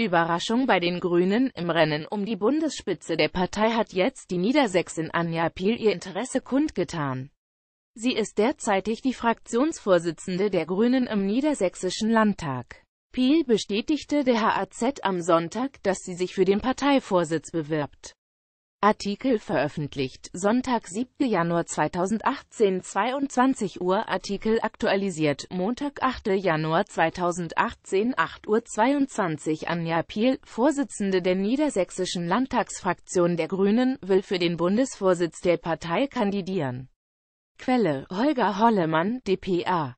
Überraschung bei den Grünen, im Rennen um die Bundesspitze der Partei hat jetzt die Niedersächsin Anja Piel ihr Interesse kundgetan. Sie ist derzeitig die Fraktionsvorsitzende der Grünen im Niedersächsischen Landtag. Piel bestätigte der HAZ am Sonntag, dass sie sich für den Parteivorsitz bewirbt. Artikel veröffentlicht, Sonntag 7. Januar 2018, 22 Uhr, Artikel aktualisiert, Montag 8. Januar 2018, 8 Uhr 22, Anja Piel, Vorsitzende der niedersächsischen Landtagsfraktion der Grünen, will für den Bundesvorsitz der Partei kandidieren. Quelle, Holger Hollemann, dpa